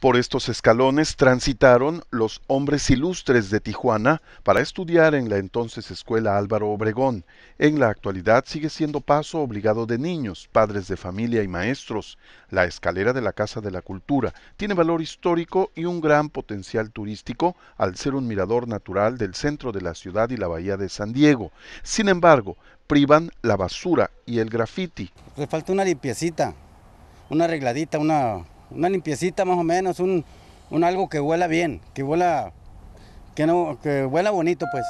Por estos escalones transitaron los hombres ilustres de Tijuana para estudiar en la entonces escuela Álvaro Obregón. En la actualidad sigue siendo paso obligado de niños, padres de familia y maestros. La escalera de la Casa de la Cultura tiene valor histórico y un gran potencial turístico al ser un mirador natural del centro de la ciudad y la bahía de San Diego. Sin embargo, privan la basura y el graffiti. Le falta una limpiecita, una arregladita, una una limpiecita más o menos, un, un algo que huela bien, que huela, que no, que huela bonito pues.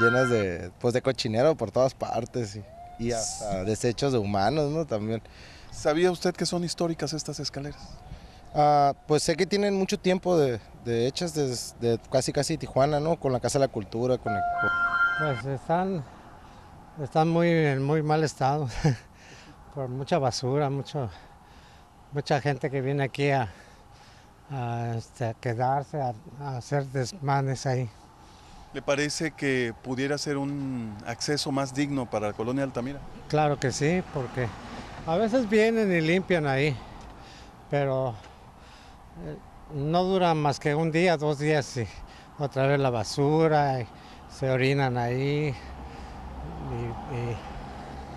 Llenas de, pues de cochinero por todas partes y, hasta desechos de humanos, ¿no? También. ¿Sabía usted que son históricas estas escaleras? Ah, pues sé que tienen mucho tiempo de, hechas desde de casi casi Tijuana, ¿no? Con la Casa de la Cultura, con el... Pues están, están muy, en muy mal estado, por mucha basura, mucho, mucha gente que viene aquí a, este, quedarse, a, hacer desmanes ahí. ¿Le parece que pudiera ser un acceso más digno para la colonia Altamira? Claro que sí, porque a veces vienen y limpian ahí, pero eh, no duran más que un día, dos días y otra vez la basura, se orinan ahí y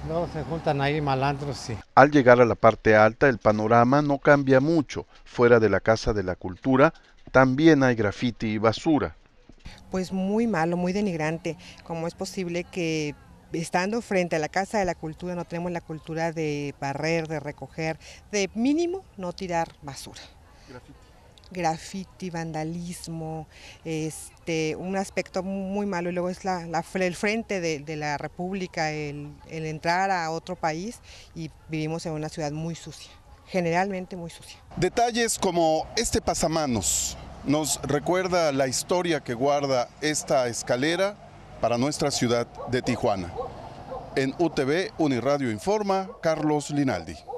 no, se juntan ahí malandros, sí. Al llegar a la parte alta, el panorama no cambia mucho. Fuera de la Casa de la Cultura, también hay grafiti y basura. Pues muy malo, muy denigrante. ¿Cómo es posible que estando frente a la Casa de la Cultura no tenemos la cultura de barrer, de recoger, de mínimo no tirar basura? graffiti, vandalismo, este, un aspecto muy malo. Y luego es la, el frente de, la República, el, el entrar a otro país y vivimos en una ciudad muy sucia, generalmente muy sucia. Detalles como este pasamanos nos recuerda la historia que guarda esta escalera para nuestra ciudad de Tijuana. En UTV, Uniradio Informa, Carlos Linaldi.